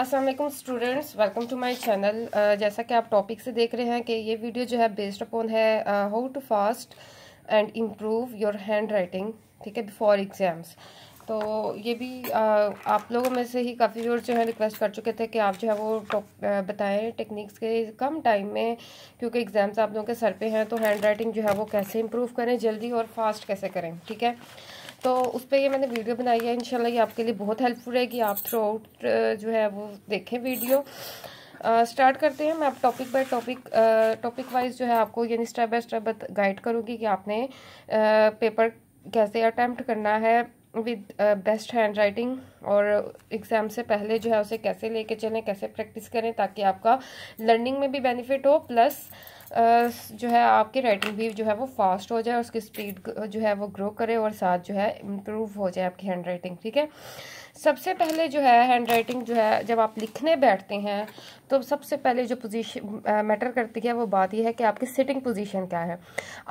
Aslam students welcome to my channel जैसा कि आप टॉपिक से देख रहे हैं कि ये वीडियो जो है बेस्ड अपॉन है how to fast and improve your handwriting ठीक है बिफोर एग्ज़ाम्स तो ये भी uh, आप लोगों में से ही काफ़ी जोर जो है रिक्वेस्ट कर चुके थे कि आप जो है वो uh, बताएं टेक्निक्स के कम टाइम में क्योंकि एग्ज़ाम्स आप लोगों के सर पे हैं तो हैंड राइटिंग जो है वो कैसे इम्प्रूव करें जल्दी और फास्ट कैसे करें ठीक है तो उस पर ये मैंने वीडियो बनाई है इनशाला ये आपके लिए बहुत हेल्पफुल रहेगी आप थ्रू आउट uh, जो है वो देखें वीडियो स्टार्ट uh, करते हैं मैं आप topic by topic topic wise जो है आपको यानी स्टेप बाय स्टेप गाइड करूँगी कि आपने पेपर uh, कैसे अटैम्प्ट करना है विद बेस्ट हैंड राइटिंग और एग्ज़ाम से पहले जो है उसे कैसे लेके चलें कैसे प्रैक्टिस करें ताकि आपका लर्निंग में भी बेनिफिट हो प्लस uh, जो है आपकी राइटिंग भी जो है वो फास्ट हो जाए उसकी स्पीड जो है वो ग्रो करे और साथ जो है इम्प्रूव हो जाए आपकी हैंड राइटिंग ठीक है सबसे पहले जो है हैंड राइटिंग जो है जब आप लिखने बैठते हैं तो सबसे पहले जो पोजीशन मैटर करती है वो बात यह है कि आपकी सिटिंग पोजीशन क्या है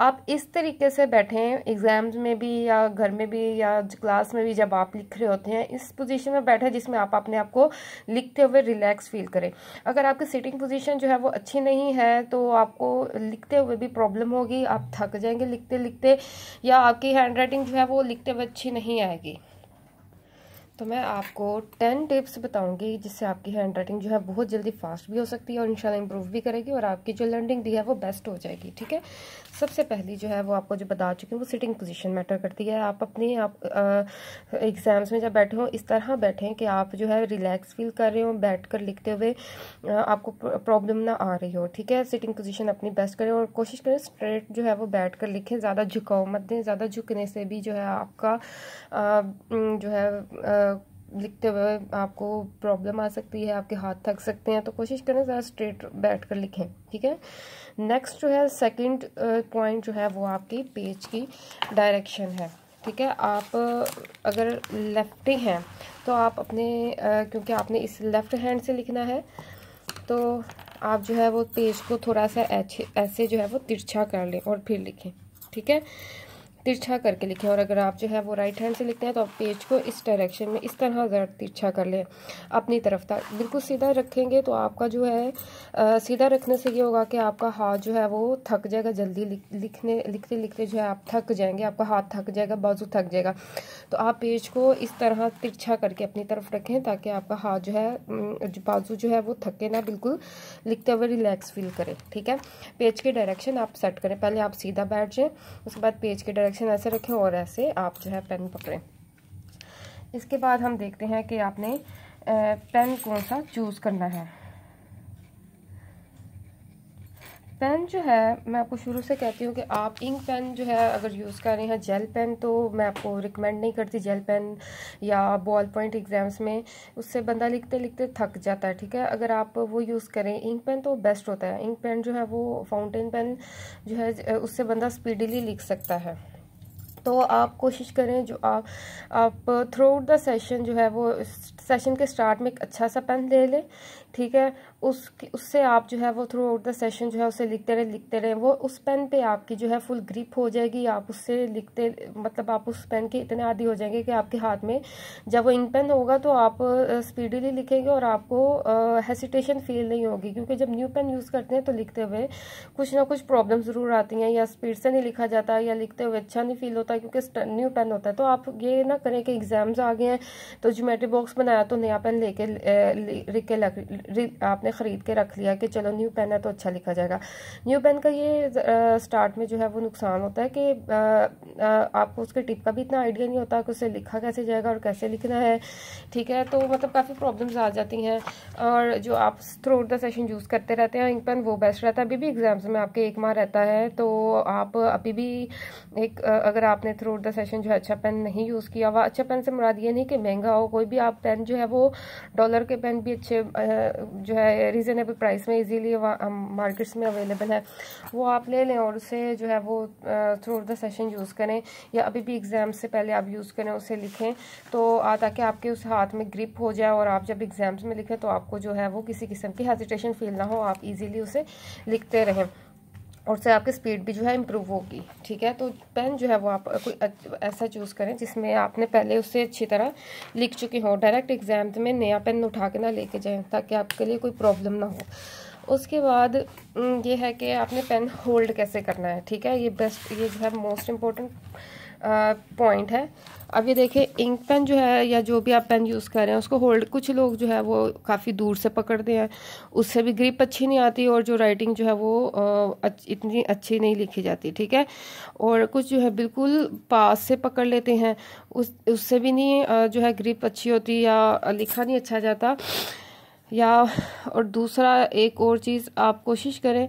आप इस तरीके से बैठें एग्ज़ाम्स में भी या घर में भी या क्लास में भी जब आप लिख रहे होते हैं इस पोजीशन में बैठें जिसमें आप अपने आप को लिखते हुए रिलैक्स फील करें अगर आपकी सिटिंग पोजिशन जो है वो अच्छी नहीं है तो आपको लिखते हुए भी प्रॉब्लम होगी आप थक जाएंगे लिखते लिखते या आपकी हैंड राइटिंग जो है वो लिखते हुए अच्छी नहीं आएगी तो मैं आपको टेन टिप्स बताऊंगी जिससे आपकी हैंड राइटिंग जो है बहुत जल्दी फास्ट भी हो सकती है और इंशाल्लाह इंप्रूव भी करेगी और आपकी जो लर्निंग दी है वो बेस्ट हो जाएगी ठीक है सबसे पहली जो है वो आपको जो बता चुकी हूँ वो सिटिंग पोजीशन मैटर करती है आप अपने आप एग्ज़ाम्स में जब बैठे हो इस तरह बैठें कि आप जो है रिलैक्स फील कर रहे हो बैठ कर लिखते हुए आपको प्रॉब्लम ना आ रही हो ठीक है सिटिंग पोजीशन अपनी बेस्ट करें और कोशिश करें स्ट्रेट जो है वो बैठ कर लिखें ज़्यादा झुकाओ मत दें ज़्यादा झुकने से भी जो है आपका जो है लिखते हुए आपको प्रॉब्लम आ सकती है आपके हाथ थक सकते हैं तो कोशिश करें ज़रा स्ट्रेट बैठ कर लिखें ठीक है नेक्स्ट जो है सेकंड पॉइंट uh, जो है वो आपकी पेज की डायरेक्शन है ठीक है आप uh, अगर लेफ्टी हैं तो आप अपने uh, क्योंकि आपने इस लेफ़्ट हैंड से लिखना है तो आप जो है वो पेज को थोड़ा सा ऐसे जो है वो तिरछा कर लें और फिर लिखें ठीक है तिरछा करके लिखें और अगर आप जो है वो राइट हैंड से लिखते हैं तो आप पेज को इस डायरेक्शन में इस तरह अगर तिरछा कर लें अपनी तरफ तक बिल्कुल सीधा रखेंगे तो आपका जो है आ, सीधा रखने से ये होगा कि आपका हाथ जो है वो थक जाएगा जल्दी लिखने लिखते लिखते जो है आप थक जाएंगे आपका हाथ थक जाएगा बाजू थक जाएगा तो आप पेज को इस तरह तिरछा करके अपनी तरफ रखें ताकि आपका हाथ जो है बाजू जो है वो थके ना बिल्कुल लिखते हुए रिलैक्स फील करें ठीक है पेज के डायरेक्शन आप सेट करें पहले आप सीधा बैठ जाएँ उसके बाद पेज के डायरेक्शन कनेक्शन ऐसे रखें और ऐसे आप जो है पेन पकड़ें इसके बाद हम देखते हैं कि आपने पेन कौन सा चूज़ करना है पेन जो है मैं आपको शुरू से कहती हूँ कि आप इंक पेन जो है अगर यूज़ कर रहे हैं जेल पेन तो मैं आपको रिकमेंड नहीं करती जेल पेन या बॉल पॉइंट एग्ज़ाम्स में उससे बंदा लिखते लिखते थक जाता है ठीक है अगर आप वो यूज़ करें इंक पेन तो बेस्ट होता है इंक पेन जो है वो फाउंटेन पेन जो है उससे बंदा स्पीडली लिख सकता है तो आप कोशिश करें जो आप आप थ्रू आउट द सेशन जो है वो सेशन के स्टार्ट में एक अच्छा सा पेन ले लें ठीक है उस उससे आप जो है वो थ्रू आउट द सेशन जो है उसे लिखते रहे लिखते रहे वो उस पेन पे आपकी जो है फुल ग्रिप हो जाएगी आप उससे लिखते मतलब आप उस पेन के इतने आदि हो जाएंगे कि आपके हाथ में जब वो इन पेन होगा तो आप स्पीडीली लिखेंगे और आपको हेसिटेशन फील नहीं होगी क्योंकि जब न्यू पेन यूज़ करते हैं तो लिखते हुए कुछ ना कुछ प्रॉब्लम ज़रूर आती हैं या स्पीड से नहीं लिखा जाता या लिखते हुए अच्छा नहीं फील होता क्योंकि न्यू पेन होता है तो आप ये ना करें कि एग्ज़ाम्स आ गए हैं तो जोमेट्री बॉक्स बनाया तो नया पेन लेके लिख के आपने ख़रीद के रख लिया कि चलो न्यू पेन है तो अच्छा लिखा जाएगा न्यू पेन का ये स्टार्ट में जो है वो नुकसान होता है कि आपको उसके टिप का भी इतना आइडिया नहीं होता कि उसे लिखा कैसे जाएगा और कैसे लिखना है ठीक है तो मतलब काफ़ी प्रॉब्लम्स आ जाती हैं और जो आप थ्रू द सेशन यूज़ करते रहते हैं इंक पेन वो बेस्ट रहता है अभी भी एग्ज़ाम्स में आपके एक माह रहता है तो आप अभी भी एक अगर आपने थ्रू द सेशन जो है अच्छा पेन नहीं यूज़ किया हुआ अच्छा पेन से मुराद ये नहीं कि महंगा हो कोई भी आप पेन जो है वो डॉलर के पेन भी अच्छे जो है रीज़नेबल प्राइस में इजीली मार्केट्स um, में अवेलेबल है वो आप ले लें और उसे जो है वो थ्रू द सेशन यूज़ करें या अभी भी एग्ज़ाम से पहले आप यूज़ करें उसे लिखें तो ताकि आपके उस हाथ में ग्रिप हो जाए और आप जब एग्ज़ाम्स में लिखें तो आपको जो है वो किसी किस्म की हेजिटेशन फील ना हो आप ईजिली उसे लिखते रहें और से आपकी स्पीड भी जो है इम्प्रूव होगी ठीक है तो पेन जो है वो आप कोई ऐसा चूज़ करें जिसमें आपने पहले उससे अच्छी तरह लिख चुके हों डायरेक्ट एग्जाम में नया पेन उठा के ना लेके जाएं ताकि आपके लिए कोई प्रॉब्लम ना हो उसके बाद ये है कि आपने पेन होल्ड कैसे करना है ठीक है ये बेस्ट ये जो है मोस्ट इम्पोर्टेंट पॉइंट है अब ये देखें इंक पेन जो है या जो भी आप पेन यूज़ कर रहे हैं उसको होल्ड कुछ लोग जो है वो काफ़ी दूर से पकड़ते हैं उससे भी ग्रिप अच्छी नहीं आती और जो राइटिंग जो है वो इतनी अच्छी नहीं लिखी जाती ठीक है और कुछ जो है बिल्कुल पास से पकड़ लेते हैं उस उससे भी नहीं जो है ग्रिप अच्छी होती या लिखा नहीं अच्छा जाता या और दूसरा एक और चीज़ आप कोशिश करें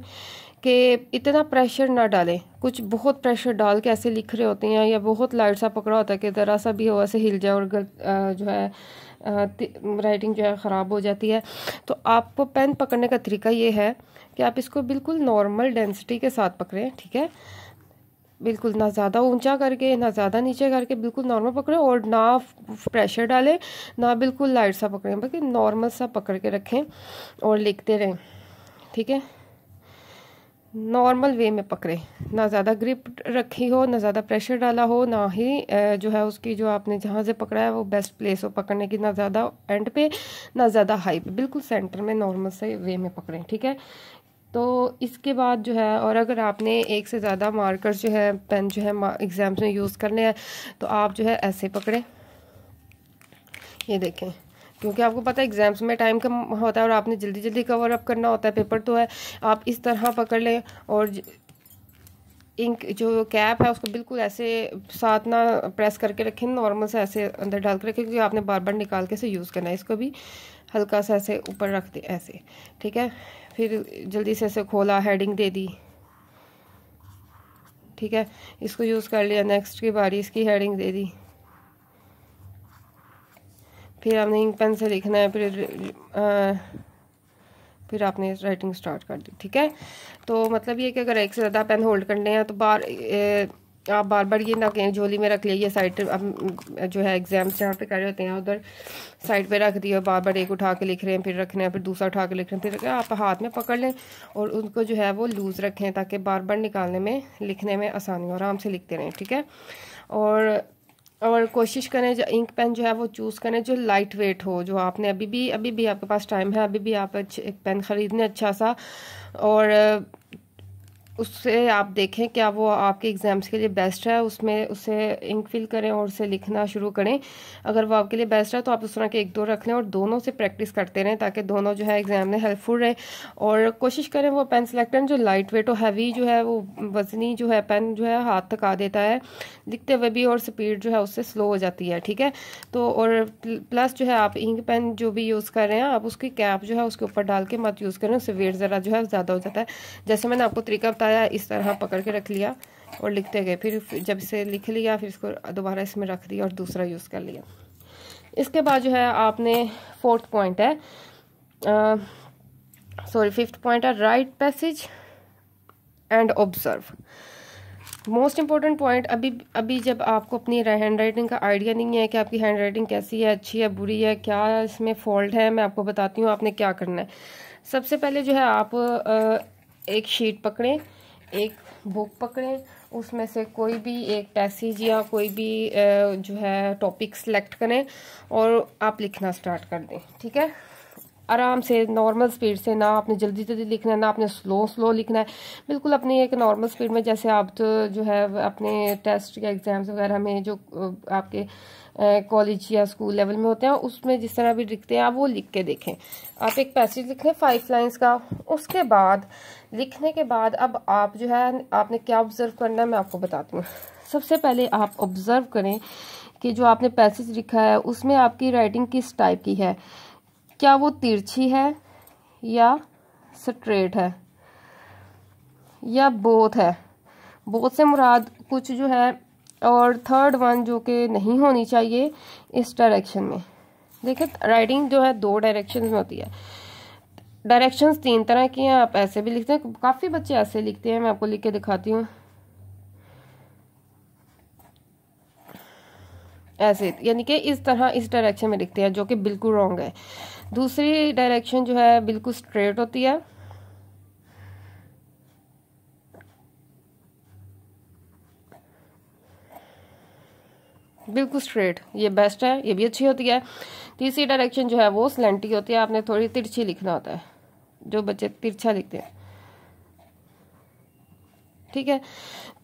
कि इतना प्रेशर ना डालें कुछ बहुत प्रेशर डाल के ऐसे लिख रहे होते हैं या बहुत लाइट सा पकड़ा होता है कि ज़रा सा भी हवा से हिल जाए और गलत जो है राइटिंग जो है ख़राब हो जाती है तो आपको पेन पकड़ने का तरीका ये है कि आप इसको बिल्कुल नॉर्मल डेंसिटी के साथ पकड़ें ठीक है बिल्कुल ना ज़्यादा ऊंचा करके ना ज़्यादा नीचे करके बिल्कुल नॉर्मल पकड़ें और ना प्रेशर डालें ना बिल्कुल लाइट सा पकड़ें बल्कि नॉर्मल सा पकड़ के रखें और लिखते रहें ठीक है नॉर्मल वे में पकड़े ना ज़्यादा ग्रिप रखी हो ना ज़्यादा प्रेशर डाला हो ना ही जो है उसकी जो आपने जहाँ से पकड़ा है वो बेस्ट प्लेस हो पकड़ने की ना ज़्यादा एंड पे ना ज़्यादा हाई पे बिल्कुल सेंटर में नॉर्मल से वे में पकड़ें ठीक है तो इसके बाद जो है और अगर आपने एक से ज़्यादा मार्कर्स जो है पेन जो है एग्ज़ाम्स में यूज़ करने हैं तो आप जो है ऐसे पकड़ें ये देखें क्योंकि आपको पता है एग्जाम्स में टाइम कम होता है और आपने जल्दी जल्दी कवर अप करना होता है पेपर तो है आप इस तरह पकड़ लें और इंक जो कैप है उसको बिल्कुल ऐसे साथ ना प्रेस करके रखें नॉर्मल से ऐसे अंदर डाल के रखें क्योंकि आपने बार बार निकाल के से यूज़ करना है इसको भी हल्का सा ऐसे ऊपर रख दे ऐसे ठीक है फिर जल्दी से ऐसे खोला हेडिंग दे दी ठीक है इसको यूज़ कर लिया नेक्स्ट की बारी इसकी हेडिंग दे दी फिर आपने इंक पेन से लिखना है फिर आ, फिर आपने राइटिंग स्टार्ट कर दी ठीक है तो मतलब ये कि अगर एक से ज़्यादा पेन होल्ड करने हैं तो बार ए, आप बार बार ये ना कहें झोली में रख लिया ये साइड अब जो है एग्जाम्स जहाँ पे कर रहे होते हैं उधर साइड पे रख दिया बार बार एक उठा के लिख रहे हैं फिर रखना है फिर दूसरा उठा के लिख रहे हैं फिर रखें आप हाथ में पकड़ लें और उनको जो है वो लूज़ रखें ताकि बार बार निकालने में लिखने में आसानी हो आराम से लिखते रहें ठीक है और और कोशिश करें जो इंक पेन जो है वो चूज़ करें जो लाइट वेट हो जो आपने अभी भी अभी भी आपके पास टाइम है अभी भी आप एक पेन ख़रीदने अच्छा सा और उससे आप देखें क्या वो आपके एग्ज़ाम्स के लिए बेस्ट है उसमें उसे इंक फिल करें और उसे लिखना शुरू करें अगर वो आपके लिए बेस्ट है तो आप उस तरह के एक दो रख लें और दोनों से प्रैक्टिस करते रहें ताकि दोनों जो है एग्ज़ाम में हेल्पफुल रहे और कोशिश करें वो पेन करें जो लाइट वेट और हैवी जो है वो वजनी जो है पेन जो है हाथ थका देता है लिखते हुए भी और स्पीड जो है उससे स्लो हो जाती है ठीक है तो और प्लस जो है आप इंक पेन जो भी यूज़ कर रहे हैं आप उसकी कैप जो है उसके ऊपर डाल के मत यूज़ करें उससे वेट ज़रा जो है ज़्यादा हो जाता है जैसे मैंने आपको तरीका बताया आया इस तरह पकड़ के रख लिया और लिखते गए फिर जब इसे लिख लिया फिर इसको दोबारा इसमें रख दिया और दूसरा यूज़ कर लिया इसके बाद जो है आपने फोर्थ पॉइंट है सॉरी फिफ्थ पॉइंट है write passage and observe most important point अभी अभी जब आपको अपनी हैंड राइटिंग का आइडिया नहीं है कि आपकी हैंड राइटिंग कैसी है अच्छी है बुरी है क्या इसमें फॉल्ट है मैं आपको बताती हूँ आपने क्या करना है सबसे पहले जो है आप एक शीट पकड़ें एक बुक पकड़ें उसमें से कोई भी एक पैसेज या कोई भी जो है टॉपिक सेलेक्ट करें और आप लिखना स्टार्ट कर दें ठीक है आराम से नॉर्मल स्पीड से ना आपने जल्दी जल्दी लिखना है ना आपने स्लो स्लो लिखना है बिल्कुल अपनी एक नॉर्मल स्पीड में जैसे आप तो जो है अपने टेस्ट या एग्ज़ाम्स वगैरह में जो आपके कॉलेज या स्कूल लेवल में होते हैं उसमें जिस तरह भी लिखते हैं आप वो लिख के देखें आप एक पैसेज लिखें फाइव लाइन्स का उसके बाद लिखने के बाद अब आप जो है आपने क्या ऑब्ज़र्व करना है मैं आपको बताती हूँ सबसे पहले आप ऑब्ज़र्व करें कि जो आपने पैसेज लिखा है उसमें आपकी राइटिंग किस टाइप की है क्या वो तिरछी है या स्ट्रेट है या बोथ है बोथ से मुराद कुछ जो है और थर्ड वन जो कि नहीं होनी चाहिए इस डायरेक्शन में देखिए राइटिंग जो है दो डायरेक्शन में होती है डायरेक्शंस तीन तरह की हैं आप ऐसे भी लिखते हैं काफ़ी बच्चे ऐसे लिखते हैं मैं आपको लिख के दिखाती हूँ ऐसे यानी कि इस तरह इस डायरेक्शन में लिखते हैं जो कि बिल्कुल रॉन्ग है दूसरी डायरेक्शन जो है बिल्कुल स्ट्रेट होती है बिल्कुल स्ट्रेट ये बेस्ट है ये भी अच्छी होती है तीसरी डायरेक्शन जो है वो स्लेंटी होती है आपने थोड़ी तिरछी लिखना होता है जो बच्चे तिरछा लिखते हैं ठीक है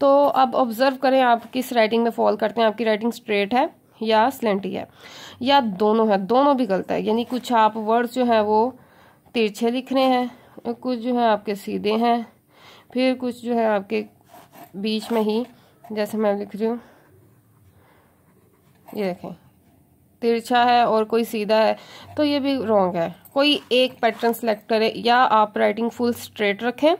तो अब ऑब्जर्व करें आप किस राइटिंग में फॉल करते हैं आपकी राइटिंग स्ट्रेट है या स्लेंटी है या दोनों है दोनों भी गलत है यानी कुछ आप वर्ड्स जो है वो तिरछे लिखने हैं कुछ जो है आपके सीधे हैं फिर कुछ जो है आपके बीच में ही जैसे मैं लिख रही हूँ ये देखें तिरछा है और कोई सीधा है तो ये भी रॉन्ग है कोई एक पैटर्न सेलेक्ट करें या आप राइटिंग फुल स्ट्रेट रखें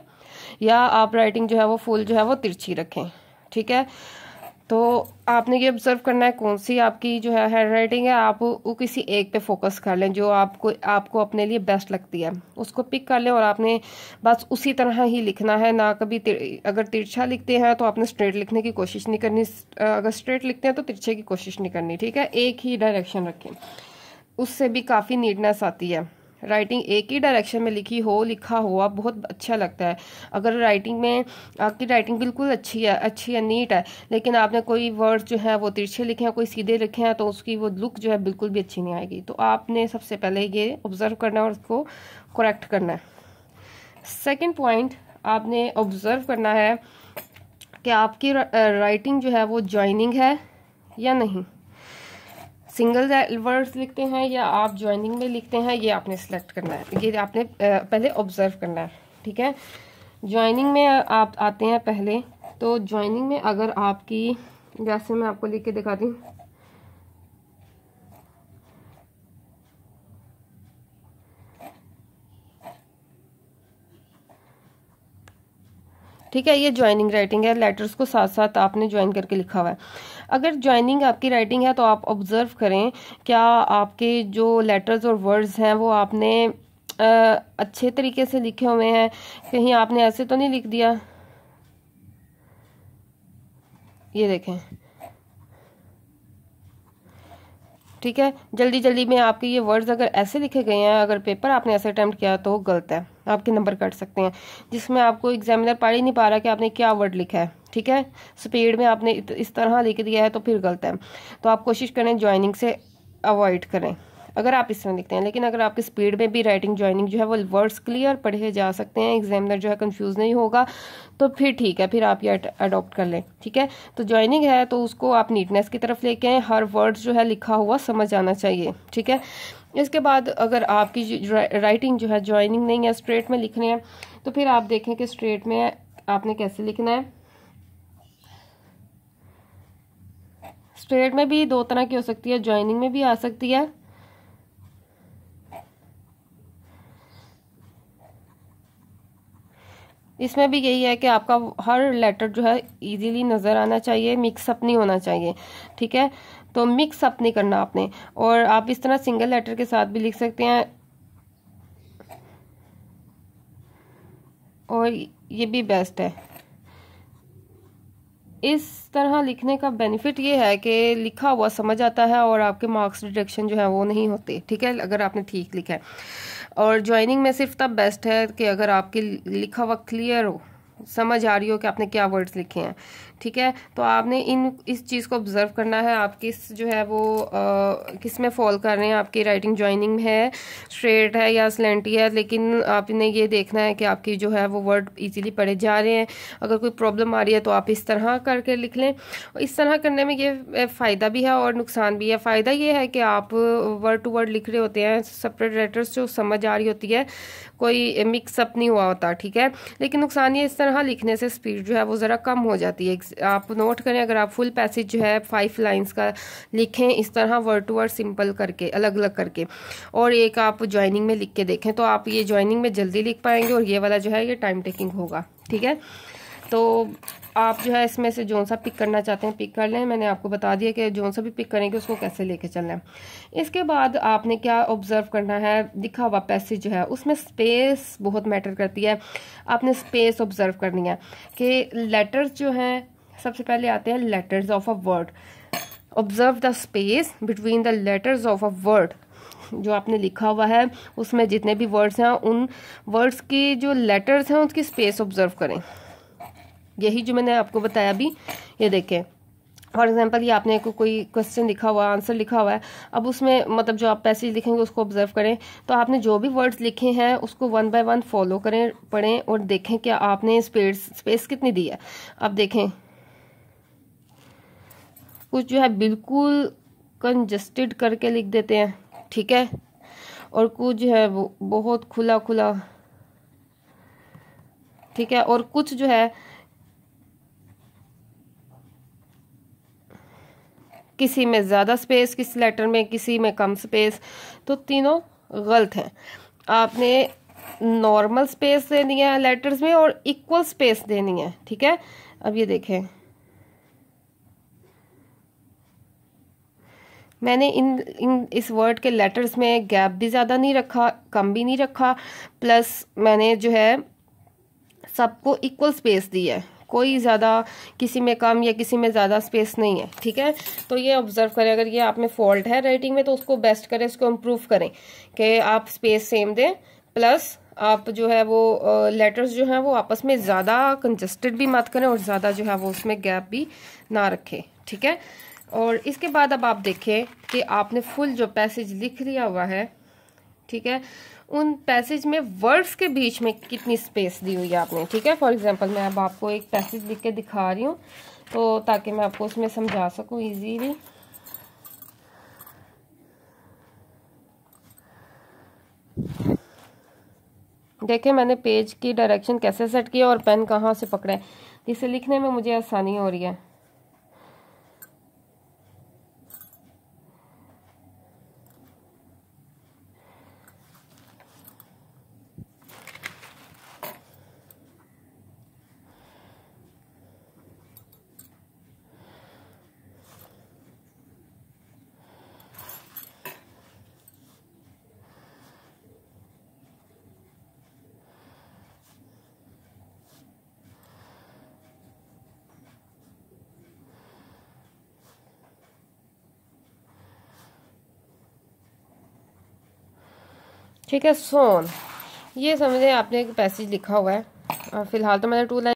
या आप राइटिंग जो है वो फुल जो है वो तिरछी रखें ठीक है तो आपने ये ऑब्जर्व करना है कौन सी आपकी जो है हैंड राइटिंग है आप वो किसी एक पे फोकस कर लें जो आपको आपको अपने लिए बेस्ट लगती है उसको पिक कर लें और आपने बस उसी तरह ही लिखना है ना कभी तिर, अगर तिरछा लिखते हैं तो आपने स्ट्रेट लिखने की कोशिश नहीं करनी अगर स्ट्रेट लिखते हैं तो तिरछे की कोशिश नहीं करनी ठीक है एक ही डायरेक्शन रखें उससे भी काफ़ी नीटनेस आती है राइटिंग एक ही डायरेक्शन में लिखी हो लिखा हुआ बहुत अच्छा लगता है अगर राइटिंग में आपकी राइटिंग बिल्कुल अच्छी है अच्छी है नीट है लेकिन आपने कोई वर्ड्स जो हैं वो तिरछे लिखे हैं कोई सीधे लिखे हैं तो उसकी वो लुक जो है बिल्कुल भी अच्छी नहीं आएगी तो आपने सबसे पहले ये ऑब्ज़र्व करना है और उसको करेक्ट करना है सेकेंड पॉइंट आपने ऑब्ज़र्व करना है कि आपकी राइटिंग जो है वो ज्वाइनिंग है या नहीं सिंगल वर्ड्स लिखते हैं या आप ज्वाइनिंग में लिखते हैं ये आपने सेलेक्ट करना है ये आपने पहले ऑब्जर्व करना है ठीक है ज्वाइनिंग में आप आते हैं पहले तो ज्वाइनिंग में अगर आपकी जैसे मैं आपको लिख के दिखाती हूँ ठीक है ये ज्वाइनिंग राइटिंग है लेटर्स को साथ साथ आपने ज्वाइन करके लिखा हुआ है अगर ज्वाइनिंग आपकी राइटिंग है तो आप ऑब्जर्व करें क्या आपके जो लेटर्स और वर्ड्स हैं वो आपने आ, अच्छे तरीके से लिखे हुए हैं कहीं आपने ऐसे तो नहीं लिख दिया ये देखें ठीक है जल्दी जल्दी में आपके ये वर्ड्स अगर ऐसे लिखे गए हैं अगर पेपर आपने ऐसे अटैम्प्ट किया तो गलत है आपके नंबर कट सकते हैं जिसमें आपको एग्जामिनर पढ़ ही नहीं पा रहा कि आपने क्या वर्ड लिखा है ठीक है स्पीड में आपने इस तरह लिख दिया है तो फिर गलत है तो आप कोशिश करें ज्वाइनिंग से अवॉइड करें अगर आप इसमें लिखते हैं लेकिन अगर आपकी स्पीड में भी राइटिंग ज्वाइनिंग जो है वो वर्ड्स क्लियर पढ़े जा सकते हैं एग्जामिनर जो है कन्फ्यूज़ नहीं होगा तो फिर ठीक है फिर आप ये अडोप्ट कर लें ठीक है तो ज्वाइनिंग है तो उसको आप नीटनेस की तरफ लेके आए हर वर्ड्स जो है लिखा हुआ समझ आना चाहिए ठीक है इसके बाद अगर आपकी राइटिंग जो है ज्वाइनिंग नहीं है स्ट्रेट में लिखने हैं तो फिर आप देखें कि स्ट्रेट में आपने कैसे लिखना है स्ट्रेट में भी दो तरह की हो सकती है ज्वाइनिंग में भी आ सकती है इसमें भी यही है कि आपका हर लेटर जो है इजीली नज़र आना चाहिए मिक्सअप नहीं होना चाहिए ठीक है तो मिक्सअप नहीं करना आपने और आप इस तरह सिंगल लेटर के साथ भी लिख सकते हैं और ये भी बेस्ट है इस तरह लिखने का बेनिफिट ये है कि लिखा हुआ समझ आता है और आपके मार्क्स डिडक्शन जो है वो नहीं होते ठीक है अगर आपने ठीक लिखा है और ज्वाइनिंग में सिर्फ तब बेस्ट है कि अगर आपके लिखा हुआ क्लियर हो समझ आ रही हो कि आपने क्या वर्ड्स लिखे हैं ठीक है तो आपने इन इस चीज़ को ऑब्ज़र्व करना है आप किस जो है वो किस में फॉल कर रहे हैं आपकी राइटिंग ज्वाइनिंग है स्ट्रेट है या स्लेंटी है लेकिन आपने ये देखना है कि आपकी जो है वो वर्ड इजीली पढ़े जा रहे हैं अगर कोई प्रॉब्लम आ रही है तो आप इस तरह करके लिख लें इस तरह करने में ये फ़ायदा भी है और नुकसान भी है फ़ायदा ये है कि आप वर्ड टू वर्ड लिख रहे होते हैं सेपरेट लेटर्स जो समझ आ रही होती है कोई मिक्सअप नहीं हुआ होता ठीक है लेकिन नुकसान ये इस तरह तरह लिखने से स्पीड जो है वो ज़रा कम हो जाती है आप नोट करें अगर आप फुल पैसेज जो है फाइव लाइन्स का लिखें इस तरह वर्ड टू वर्ड सिंपल करके अलग अलग करके और एक आप ज्वाइनिंग में लिख के देखें तो आप ये ज्वाइनिंग में जल्दी लिख पाएंगे और ये वाला जो है ये टाइम टेकिंग होगा ठीक है तो आप जो है इसमें से जौन सा पिक करना चाहते हैं पिक कर लें मैंने आपको बता दिया कि जौन सा भी पिक करेंगे उसको कैसे लेके चलना है इसके बाद आपने क्या ऑब्ज़र्व करना है दिखा हुआ पैसेज जो है उसमें स्पेस बहुत मैटर करती है आपने स्पेस ऑब्ज़र्व करनी है कि लेटर्स जो हैं सबसे पहले आते हैं letters of a word observe the space between the letters of a word जो आपने लिखा हुआ है उसमें जितने भी वर्ड्स हैं उन वर्ड्स की जो लेटर्स हैं उसकी स्पेस ऑब्ज़र्व करें यही जो मैंने आपको बताया अभी ये देखें फॉर एग्जाम्पल ये आपने को कोई क्वेश्चन लिखा हुआ आंसर लिखा हुआ है अब उसमें मतलब जो आप पैसेज लिखेंगे उसको ऑब्जर्व करें तो आपने जो भी वर्ड्स लिखे हैं उसको वन बाय वन फॉलो करें पढ़ें और देखें कि आपने स्पेस स्पेस कितनी दी है अब देखें कुछ जो है बिल्कुल कंजस्टेड करके लिख देते हैं ठीक है और कुछ जो है वो बहुत खुला खुला ठीक है और कुछ जो है किसी में ज़्यादा स्पेस किसी लेटर में किसी में कम स्पेस तो तीनों गलत हैं आपने नॉर्मल स्पेस देनी है लेटर्स में और इक्वल स्पेस देनी है ठीक है अब ये देखें मैंने इन इन इस वर्ड के लेटर्स में गैप भी ज़्यादा नहीं रखा कम भी नहीं रखा प्लस मैंने जो है सबको इक्वल स्पेस दी है कोई ज़्यादा किसी में कम या किसी में ज़्यादा स्पेस नहीं है ठीक है तो ये ऑब्जर्व करें अगर ये आप में फॉल्ट है राइटिंग में तो उसको बेस्ट करें उसको इम्प्रूव करें कि आप स्पेस सेम दें प्लस आप जो है वो लेटर्स जो हैं वो आपस में ज़्यादा कंजस्टेड भी मत करें और ज़्यादा जो है वो उसमें गैप भी ना रखें ठीक है और इसके बाद अब आप देखें कि आपने फुल जो पैसेज लिख लिया हुआ है ठीक है उन पैसेज में वर्ड्स के बीच में कितनी स्पेस दी हुई है आपने ठीक है फॉर एग्जांपल मैं अब आपको एक पैसेज लिख के दिखा रही हूँ तो ताकि मैं आपको उसमें समझा सकूँ ईजीली देखें मैंने पेज की डायरेक्शन कैसे सेट किया और पेन कहाँ से पकड़े जिसे लिखने में मुझे आसानी हो रही है ठीक है सोन ये समझे आपने एक पैसेज लिखा हुआ है फिलहाल तो मैंने टू लाइन